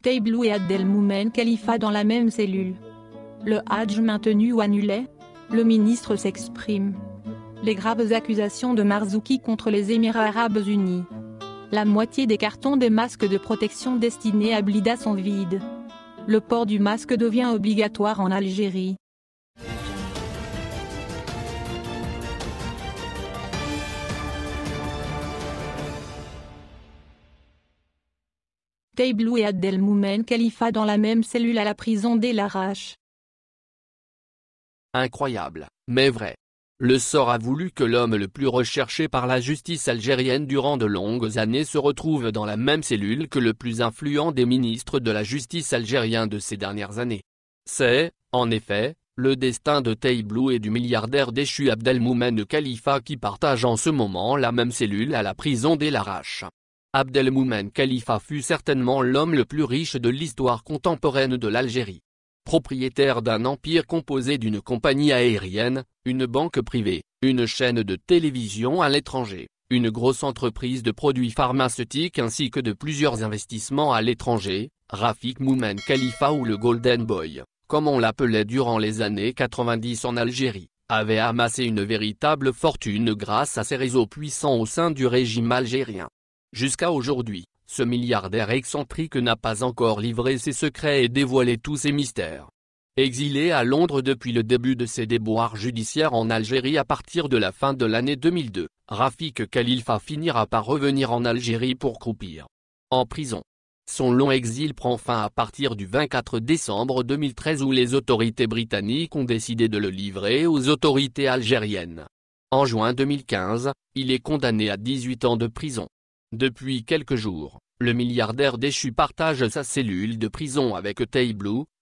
Teiblou et Abdelmoumen Khalifa dans la même cellule. Le Hajj maintenu ou annulé Le ministre s'exprime. Les graves accusations de Marzouki contre les Émirats Arabes Unis. La moitié des cartons des masques de protection destinés à Blida sont vides. Le port du masque devient obligatoire en Algérie. Teiblou et Abdelmoumen Khalifa dans la même cellule à la prison des Incroyable, mais vrai. Le sort a voulu que l'homme le plus recherché par la justice algérienne durant de longues années se retrouve dans la même cellule que le plus influent des ministres de la justice algérien de ces dernières années. C'est, en effet, le destin de Taïblou et du milliardaire déchu Abdelmoumen Khalifa qui partagent en ce moment la même cellule à la prison des Larrache. Abdelmoumen Khalifa fut certainement l'homme le plus riche de l'histoire contemporaine de l'Algérie. Propriétaire d'un empire composé d'une compagnie aérienne, une banque privée, une chaîne de télévision à l'étranger, une grosse entreprise de produits pharmaceutiques ainsi que de plusieurs investissements à l'étranger, Rafik Moumen Khalifa ou le Golden Boy, comme on l'appelait durant les années 90 en Algérie, avait amassé une véritable fortune grâce à ses réseaux puissants au sein du régime algérien. Jusqu'à aujourd'hui, ce milliardaire excentrique n'a pas encore livré ses secrets et dévoilé tous ses mystères. Exilé à Londres depuis le début de ses déboires judiciaires en Algérie à partir de la fin de l'année 2002, Rafik Khalifa finira par revenir en Algérie pour croupir. En prison. Son long exil prend fin à partir du 24 décembre 2013 où les autorités britanniques ont décidé de le livrer aux autorités algériennes. En juin 2015, il est condamné à 18 ans de prison. Depuis quelques jours, le milliardaire déchu partage sa cellule de prison avec Tay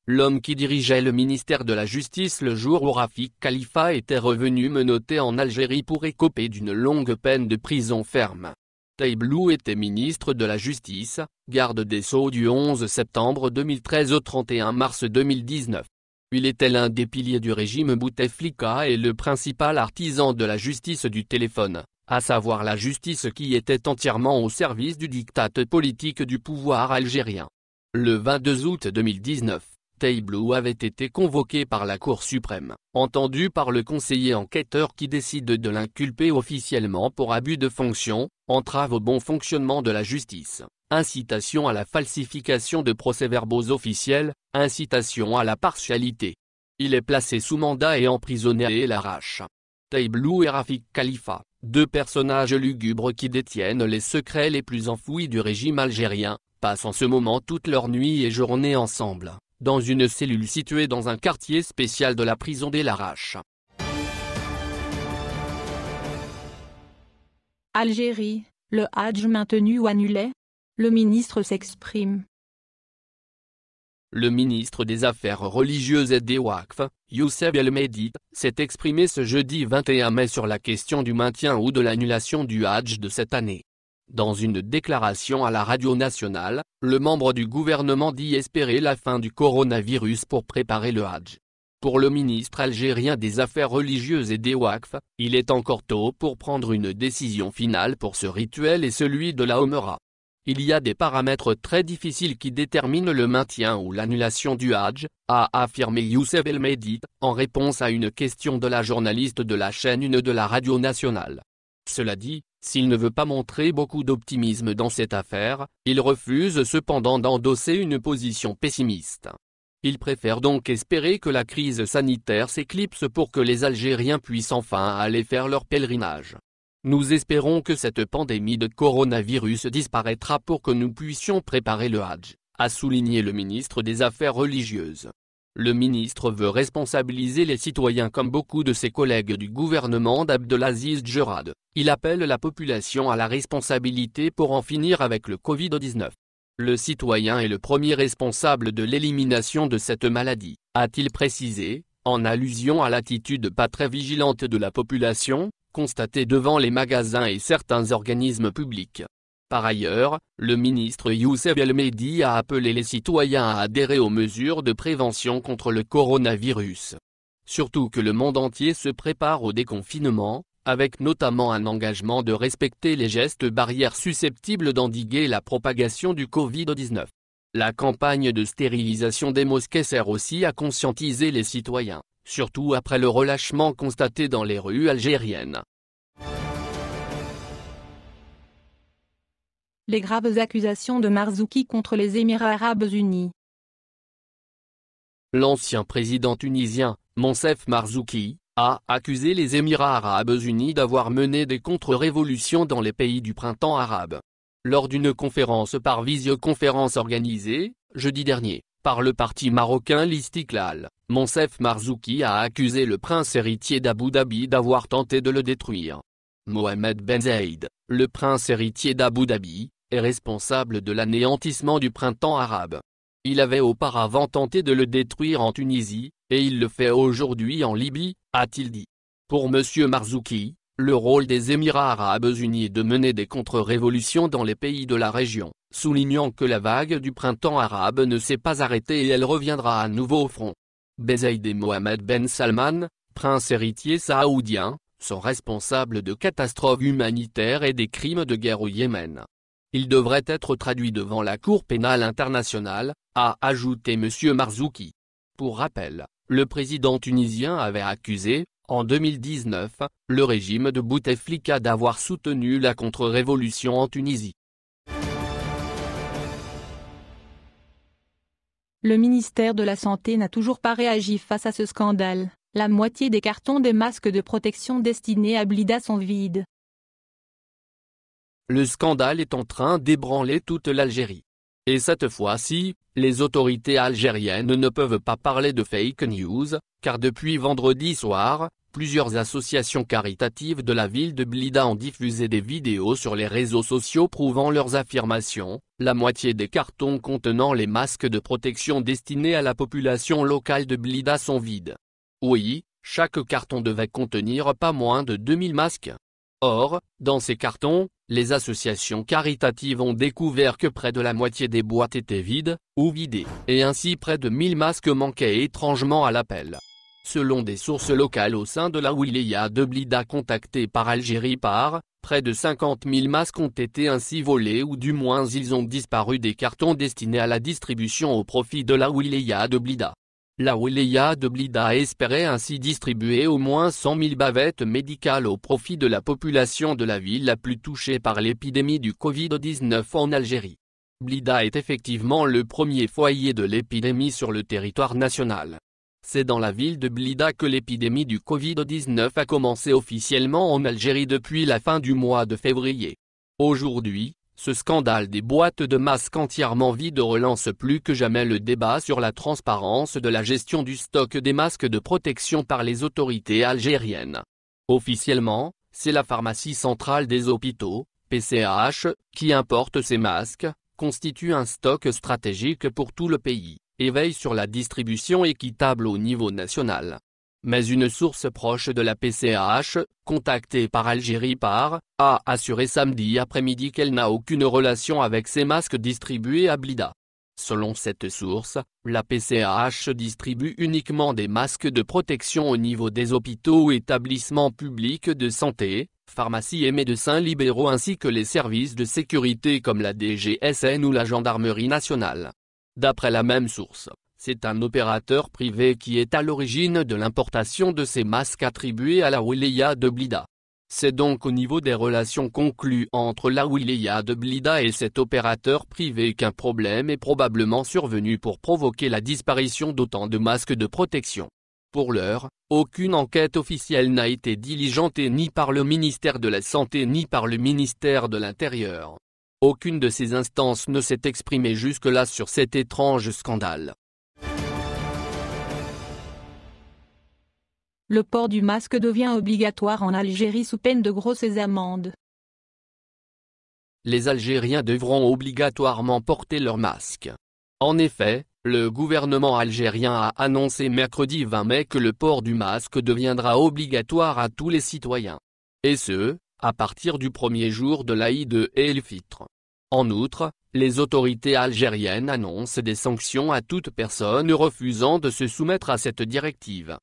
l'homme qui dirigeait le ministère de la Justice le jour où Rafik Khalifa était revenu menotté en Algérie pour écoper d'une longue peine de prison ferme. Tay était ministre de la Justice, garde des Sceaux du 11 septembre 2013 au 31 mars 2019. Il était l'un des piliers du régime Bouteflika et le principal artisan de la justice du téléphone, à savoir la justice qui était entièrement au service du diktat politique du pouvoir algérien. Le 22 août 2019, Taïbou avait été convoqué par la Cour suprême, entendu par le conseiller enquêteur qui décide de l'inculper officiellement pour abus de fonction, entrave au bon fonctionnement de la justice, incitation à la falsification de procès-verbaux officiels, incitation à la partialité. Il est placé sous mandat et emprisonné à l'arrache. Taïblou et Rafik Khalifa, deux personnages lugubres qui détiennent les secrets les plus enfouis du régime algérien, passent en ce moment toutes leurs nuits et journées ensemble, dans une cellule située dans un quartier spécial de la prison des Laraches. Algérie, le Hajj maintenu ou annulé Le ministre s'exprime. Le ministre des Affaires religieuses et des Waqf, Youssef El medid s'est exprimé ce jeudi 21 mai sur la question du maintien ou de l'annulation du Hajj de cette année. Dans une déclaration à la radio nationale, le membre du gouvernement dit espérer la fin du coronavirus pour préparer le Hajj. Pour le ministre algérien des Affaires religieuses et des Waqf, il est encore tôt pour prendre une décision finale pour ce rituel et celui de la HOMERA. Il y a des paramètres très difficiles qui déterminent le maintien ou l'annulation du Hajj, a affirmé Youssef El en réponse à une question de la journaliste de la chaîne une de la radio nationale. Cela dit, s'il ne veut pas montrer beaucoup d'optimisme dans cette affaire, il refuse cependant d'endosser une position pessimiste. Il préfère donc espérer que la crise sanitaire s'éclipse pour que les Algériens puissent enfin aller faire leur pèlerinage. Nous espérons que cette pandémie de coronavirus disparaîtra pour que nous puissions préparer le Hajj, a souligné le ministre des Affaires religieuses. Le ministre veut responsabiliser les citoyens comme beaucoup de ses collègues du gouvernement d'Abdelaziz Jurad. Il appelle la population à la responsabilité pour en finir avec le Covid-19. Le citoyen est le premier responsable de l'élimination de cette maladie, a-t-il précisé, en allusion à l'attitude pas très vigilante de la population, constaté devant les magasins et certains organismes publics. Par ailleurs, le ministre Youssef el a appelé les citoyens à adhérer aux mesures de prévention contre le coronavirus. Surtout que le monde entier se prépare au déconfinement, avec notamment un engagement de respecter les gestes barrières susceptibles d'endiguer la propagation du Covid-19. La campagne de stérilisation des mosquées sert aussi à conscientiser les citoyens surtout après le relâchement constaté dans les rues algériennes. Les graves accusations de Marzouki contre les Émirats arabes unis. L'ancien président tunisien, Monsef Marzouki, a accusé les Émirats arabes unis d'avoir mené des contre-révolutions dans les pays du printemps arabe. Lors d'une conférence par visioconférence organisée, jeudi dernier, par le parti marocain l'Istiklal, Monsef Marzouki a accusé le prince héritier d'Abu Dhabi d'avoir tenté de le détruire. Mohamed Ben Zaid, le prince héritier d'Abu Dhabi, est responsable de l'anéantissement du printemps arabe. Il avait auparavant tenté de le détruire en Tunisie, et il le fait aujourd'hui en Libye, a-t-il dit. Pour M. Marzouki, le rôle des Émirats arabes unis est de mener des contre-révolutions dans les pays de la région, soulignant que la vague du printemps arabe ne s'est pas arrêtée et elle reviendra à nouveau au front. Bezaïd et Mohamed Ben Salman, prince héritier saoudien, sont responsables de catastrophes humanitaires et des crimes de guerre au Yémen. Ils devraient être traduits devant la Cour pénale internationale, a ajouté M. Marzouki. Pour rappel, le président tunisien avait accusé, en 2019, le régime de Bouteflika d'avoir soutenu la contre-révolution en Tunisie. Le ministère de la Santé n'a toujours pas réagi face à ce scandale. La moitié des cartons des masques de protection destinés à Blida sont vides. Le scandale est en train d'ébranler toute l'Algérie. Et cette fois-ci, les autorités algériennes ne peuvent pas parler de fake news, car depuis vendredi soir, plusieurs associations caritatives de la ville de Blida ont diffusé des vidéos sur les réseaux sociaux prouvant leurs affirmations, la moitié des cartons contenant les masques de protection destinés à la population locale de Blida sont vides. Oui, chaque carton devait contenir pas moins de 2000 masques. Or, dans ces cartons, les associations caritatives ont découvert que près de la moitié des boîtes étaient vides, ou vidées, et ainsi près de 1000 masques manquaient étrangement à l'appel. Selon des sources locales au sein de la wilaya de Blida contactée par Algérie par, près de 50 000 masques ont été ainsi volés ou du moins ils ont disparu des cartons destinés à la distribution au profit de la wilaya de Blida. La wilaya de Blida espérait ainsi distribuer au moins 100 000 bavettes médicales au profit de la population de la ville la plus touchée par l'épidémie du Covid-19 en Algérie. Blida est effectivement le premier foyer de l'épidémie sur le territoire national. C'est dans la ville de Blida que l'épidémie du Covid-19 a commencé officiellement en Algérie depuis la fin du mois de février. Aujourd'hui, ce scandale des boîtes de masques entièrement vides relance plus que jamais le débat sur la transparence de la gestion du stock des masques de protection par les autorités algériennes. Officiellement, c'est la pharmacie centrale des hôpitaux, PCH, qui importe ces masques, constitue un stock stratégique pour tout le pays, et veille sur la distribution équitable au niveau national mais une source proche de la PCH, contactée par Algérie par, a assuré samedi après-midi qu'elle n'a aucune relation avec ces masques distribués à Blida. Selon cette source, la PCH distribue uniquement des masques de protection au niveau des hôpitaux ou établissements publics de santé, pharmacies et médecins libéraux ainsi que les services de sécurité comme la DGSN ou la Gendarmerie nationale. D'après la même source, c'est un opérateur privé qui est à l'origine de l'importation de ces masques attribués à la wilaya de Blida. C'est donc au niveau des relations conclues entre la wilaya de Blida et cet opérateur privé qu'un problème est probablement survenu pour provoquer la disparition d'autant de masques de protection. Pour l'heure, aucune enquête officielle n'a été diligentée ni par le ministère de la Santé ni par le ministère de l'Intérieur. Aucune de ces instances ne s'est exprimée jusque-là sur cet étrange scandale. Le port du masque devient obligatoire en Algérie sous peine de grosses amendes. Les Algériens devront obligatoirement porter leur masque. En effet, le gouvernement algérien a annoncé mercredi 20 mai que le port du masque deviendra obligatoire à tous les citoyens. Et ce, à partir du premier jour de l'Aïd el Fitr. En outre, les autorités algériennes annoncent des sanctions à toute personne refusant de se soumettre à cette directive.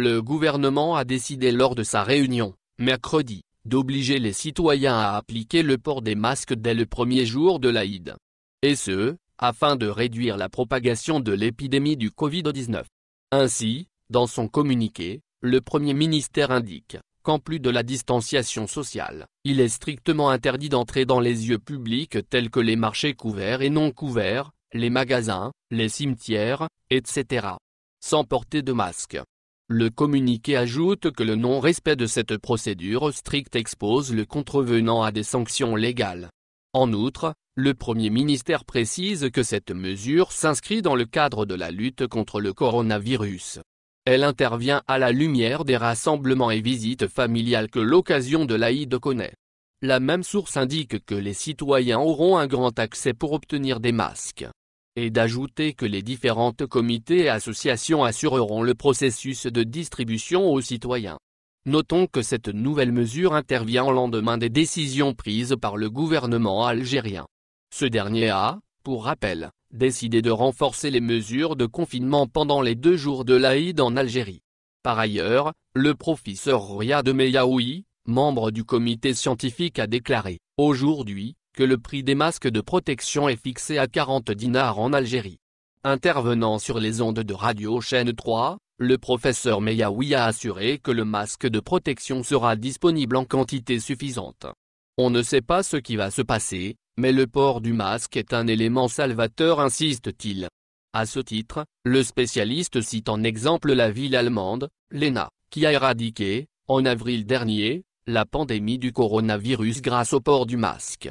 Le gouvernement a décidé lors de sa réunion, mercredi, d'obliger les citoyens à appliquer le port des masques dès le premier jour de l'Aïd. Et ce, afin de réduire la propagation de l'épidémie du Covid-19. Ainsi, dans son communiqué, le Premier ministère indique qu'en plus de la distanciation sociale, il est strictement interdit d'entrer dans les lieux publics tels que les marchés couverts et non couverts, les magasins, les cimetières, etc. Sans porter de masque. Le communiqué ajoute que le non-respect de cette procédure stricte expose le contrevenant à des sanctions légales. En outre, le Premier ministère précise que cette mesure s'inscrit dans le cadre de la lutte contre le coronavirus. Elle intervient à la lumière des rassemblements et visites familiales que l'occasion de l'Aïd connaît. La même source indique que les citoyens auront un grand accès pour obtenir des masques et d'ajouter que les différentes comités et associations assureront le processus de distribution aux citoyens. Notons que cette nouvelle mesure intervient au lendemain des décisions prises par le gouvernement algérien. Ce dernier a, pour rappel, décidé de renforcer les mesures de confinement pendant les deux jours de l'Aïd en Algérie. Par ailleurs, le professeur de Meyaoui, membre du comité scientifique a déclaré, aujourd'hui, le prix des masques de protection est fixé à 40 dinars en Algérie. Intervenant sur les ondes de radio chaîne 3, le professeur Meyaoui a assuré que le masque de protection sera disponible en quantité suffisante. On ne sait pas ce qui va se passer, mais le port du masque est un élément salvateur insiste-t-il. À ce titre, le spécialiste cite en exemple la ville allemande, Lena, qui a éradiqué, en avril dernier, la pandémie du coronavirus grâce au port du masque.